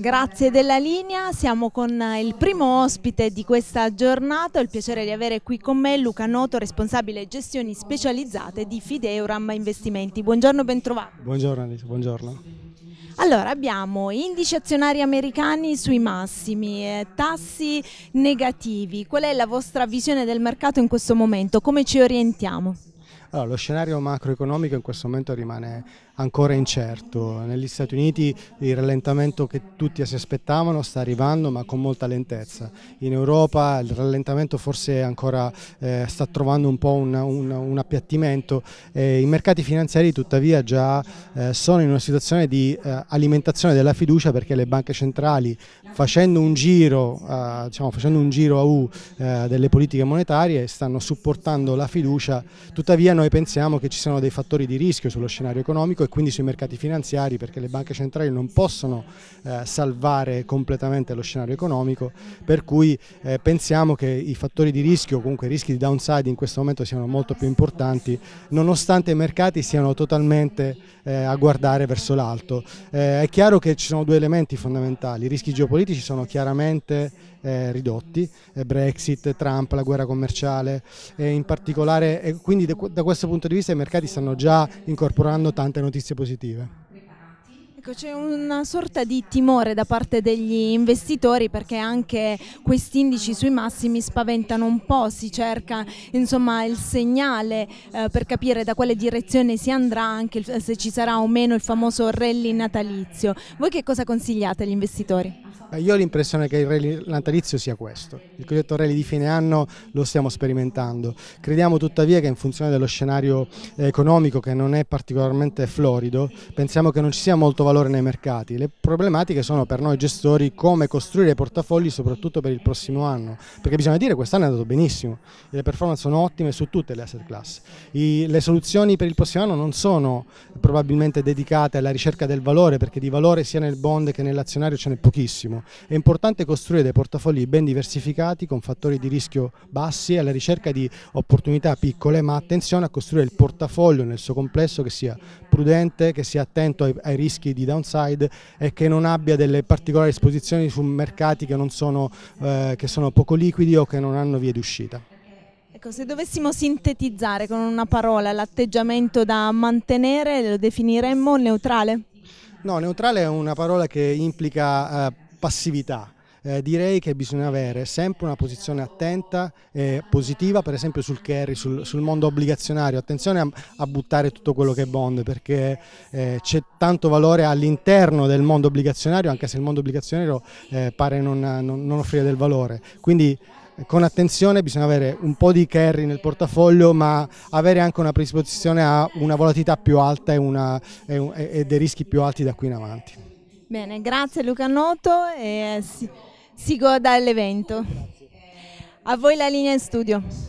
Grazie della linea, siamo con eh, il primo ospite di questa giornata, ho il piacere di avere qui con me Luca Noto, responsabile gestioni specializzate di Fideuram Investimenti. Buongiorno, bentrovato. Buongiorno Alice, buongiorno. Allora, abbiamo indici azionari americani sui massimi, eh, tassi negativi. Qual è la vostra visione del mercato in questo momento? Come ci orientiamo? Allora, lo scenario macroeconomico in questo momento rimane ancora incerto. Negli Stati Uniti il rallentamento che tutti si aspettavano sta arrivando ma con molta lentezza. In Europa il rallentamento forse ancora eh, sta trovando un po' un, un, un appiattimento. Eh, I mercati finanziari tuttavia già eh, sono in una situazione di eh, alimentazione della fiducia perché le banche centrali facendo un giro, eh, diciamo, facendo un giro a U eh, delle politiche monetarie stanno supportando la fiducia, tuttavia noi pensiamo che ci siano dei fattori di rischio sullo scenario economico e quindi sui mercati finanziari perché le banche centrali non possono eh, salvare completamente lo scenario economico, per cui eh, pensiamo che i fattori di rischio, comunque i rischi di downside in questo momento siano molto più importanti, nonostante i mercati siano totalmente eh, a guardare verso l'alto. Eh, è chiaro che ci sono due elementi fondamentali, i rischi geopolitici sono chiaramente eh, ridotti, eh, Brexit, Trump, la guerra commerciale, in particolare, quindi de, da questo punto di vista i mercati stanno già incorporando tante notizie positive. Ecco, c'è una sorta di timore da parte degli investitori perché anche questi indici sui massimi spaventano un po', si cerca insomma, il segnale eh, per capire da quale direzione si andrà, anche se ci sarà o meno il famoso rally natalizio. Voi che cosa consigliate agli investitori? Io ho l'impressione che il rally natalizio sia questo, il cosiddetto rally di fine anno lo stiamo sperimentando. Crediamo tuttavia che in funzione dello scenario eh, economico che non è particolarmente florido, pensiamo che non ci sia molto valore nei mercati. Le problematiche sono per noi gestori come costruire i portafogli soprattutto per il prossimo anno, perché bisogna dire che quest'anno è andato benissimo, le performance sono ottime su tutte le asset class. I, le soluzioni per il prossimo anno non sono probabilmente dedicate alla ricerca del valore, perché di valore sia nel bond che nell'azionario ce n'è pochissimo turismo. È importante costruire dei portafogli ben diversificati con fattori di rischio bassi alla ricerca di opportunità piccole, ma attenzione a costruire il portafoglio nel suo complesso che sia prudente, che sia attento ai, ai rischi di downside e che non abbia delle particolari esposizioni su mercati che, sono, eh, che sono poco liquidi o che non hanno vie d'uscita. Ecco, se dovessimo sintetizzare con una parola l'atteggiamento da mantenere, lo definiremmo neutrale? No, neutrale è una parola che implica eh, passività. Eh, direi che bisogna avere sempre una posizione attenta e positiva, per esempio sul carry, sul, sul mondo obbligazionario. Attenzione a, a, buttare tutto quello che è bond perché eh, c'è tanto valore all'interno del mondo obbligazionario, anche se il mondo obbligazionario eh, pare non, non, non offrire del valore. Quindi eh, con attenzione bisogna avere un po' di carry nel portafoglio ma avere anche una predisposizione a una volatilità più alta e, una, e, e dei rischi più alti da qui in avanti. Bene, grazie Luca Noto e si, goda dall'evento. A voi la linea in studio.